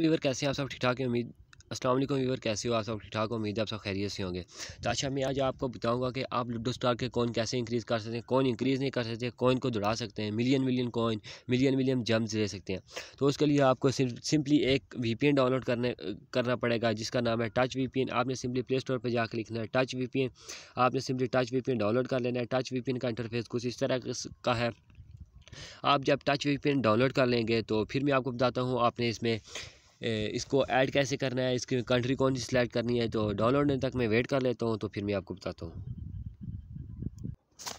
Weaver कैसे आप सब ठीक ठाक है उम्मीद अस्सलाम वालेकुम वीवर कैसे हो आप सब ठीक ठाक उम्मीद है आप सब खैरियत से होंगे तो अच्छा मैं आज आपको बताऊंगा कि आप लूडो स्टार के कॉइन कैसे इंक्रीज़ कर सकते हैं कॉइन इंक्रीज़ नहीं कर सकते कॉइन को दुड़ा सकते हैं million million coin million million gems ले सकते हैं तो उसके लिए आपको सिम, सिंपली एक वी डाउनलोड करने करना पड़ेगा जिसका नाम है टच वी आपने सिंपली प्ले स्टोर पर जाकर लिखना है टच वी आपने सिंपली टच वी डाउनलोड कर लेना है टच वी का इंटरफेस कुछ इस तरह का है आप जब टच वी डाउनलोड कर लेंगे तो फिर मैं आपको बताता हूँ आपने इसमें इसको ऐड कैसे करना है इसकी कंट्री कौन सी सिलेक्ट करनी है तो डाउनलोड होने तक मैं वेट कर लेता हूँ तो फिर मैं आपको बताता हूँ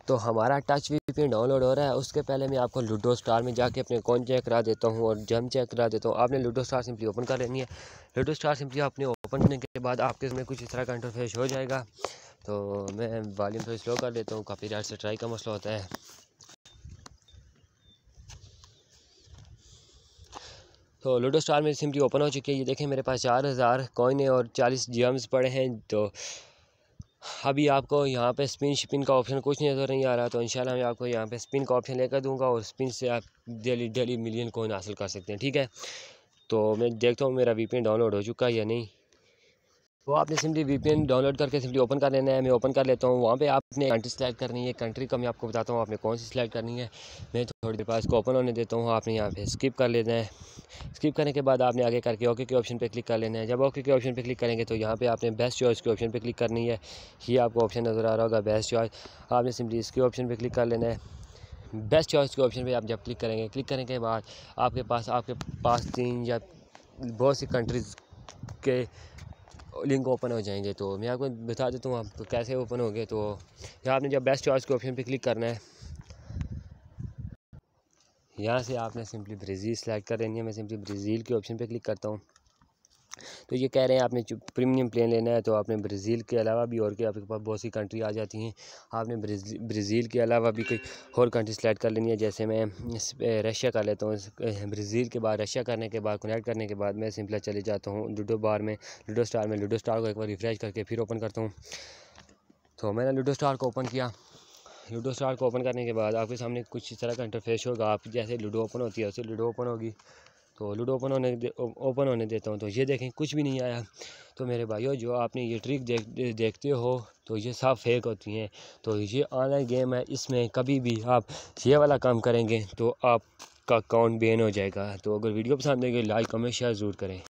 तो हमारा टच वीपीएन डाउनलोड हो रहा है उसके पहले मैं आपको लूडो स्टार में जाके अपने कौन चेक करा देता हूँ और जम चेक करा देता हूँ आपने लूडो स्टार सिंपली ओपन कर लेनी है लूडो स्टार सिंपली आपने ओपन करने के बाद आपके इसमें कुछ इस तरह का इंटरफेस हो जाएगा तो मैं वॉल्यूम थोड़ी स्लो कर लेता हूँ काफ़ी राइट से ट्राई का मसला होता है तो लूडो स्टार मेरी सिम्पली ओपन हो चुकी है ये देखें मेरे पास चार हज़ार कॉइन है और चालीस जम्स पड़े हैं तो अभी आपको यहाँ पे स्पिन शिपिन का ऑप्शन कुछ नज़र नहीं आ रहा तो इंशाल्लाह मैं आपको यहाँ पे स्पिन का ऑप्शन लेकर दूंगा और स्पिन से आप डेली डेली मिलियन कॉइन हासिल कर सकते हैं ठीक है तो मैं देखता हूँ मेरा वीपीएन डाउनलोड हो चुका है या नहीं वो तो आपने सिंपली एन डाउनलोड करके सिंपली ओपन कर लेना है मैं ओपन कर लेता हूँ वहाँ पे आपने कंट्री सेलेक्ट करनी है कंट्री का मैं आपको बताता हूँ आपने कौन सी सेलेक्ट करनी है मैं थोड़ी देर पास को ओपन होने देता हूँ आपने यहाँ पे स्किप कर लेना है स्किप करने के बाद आपने आगे करके ओके के ऑप्शन पर क्लिक कर लेना है जब ओके के ऑप्शन पर क्लिक करेंगे तो यहाँ पर आपने बेस्ट चॉइस के ऑप्शन पर क्लिक करनी है ये आपको ऑप्शन नज़र आ रहा होगा बेस्ट चॉइस आपने सिम्पली इसके ऑप्शन पर क्लिक कर लेना है बेस्ट चॉइस के ऑप्शन पर आप जब क्लिक करेंगे क्लिक करने के बाद आपके पास आपके पास तीन या बहुत सी कंट्रीज़ के लिंक ओपन हो जाएंगे तो मैं आपको बता देता हूँ आपको कैसे ओपन हो गए तो यहाँ आपने जब बेस्ट चॉइस के ऑप्शन पे क्लिक करना है यहाँ से आपने सिंपली ब्राज़ील सेलेक्ट कर देनी है मैं सिंपली ब्राज़ील के ऑप्शन पे क्लिक करता हूँ तो ये कह रहे हैं आपने प्रीमियम प्लेन लेना है तो आपने ब्राज़ील के अलावा भी और के आपके पास बहुत सी कंट्री आ जाती हैं आपने ब्राज़ील के अलावा भी कोई और कंट्री सेलेक्ट कर लेनी है जैसे मैं रशिया कर लेता हूँ ब्राज़ील के बाद रशिया करने के बाद कनेक्ट करने के बाद मैं सिंपला चले जाता हूँ लूडो बार में लूडो स्टार में लूडो स्टार को एक बार रिफ़्रेश करके फिर ओपन करता हूँ तो मैंने लूडो स्टार को ओपन किया लूडो स्टार को ओपन करने के बाद आपके सामने कुछ इस तरह का इंटरफेस होगा आप जैसे लूडो ओपन होती है उसे लूडो ओपन होगी तो लूडो ओपन होने ओपन होने देता हूँ तो ये देखें कुछ भी नहीं आया तो मेरे भाइयों जो आपने ये ट्रिक देख देखते हो तो ये सब फेक होती हैं तो ये ऑनलाइन गेम है इसमें कभी भी आप ये वाला काम करेंगे तो आपका अकाउंट बैन हो जाएगा तो अगर वीडियो पसंद आएगी लाइक कमेंट शेयर ज़रूर करें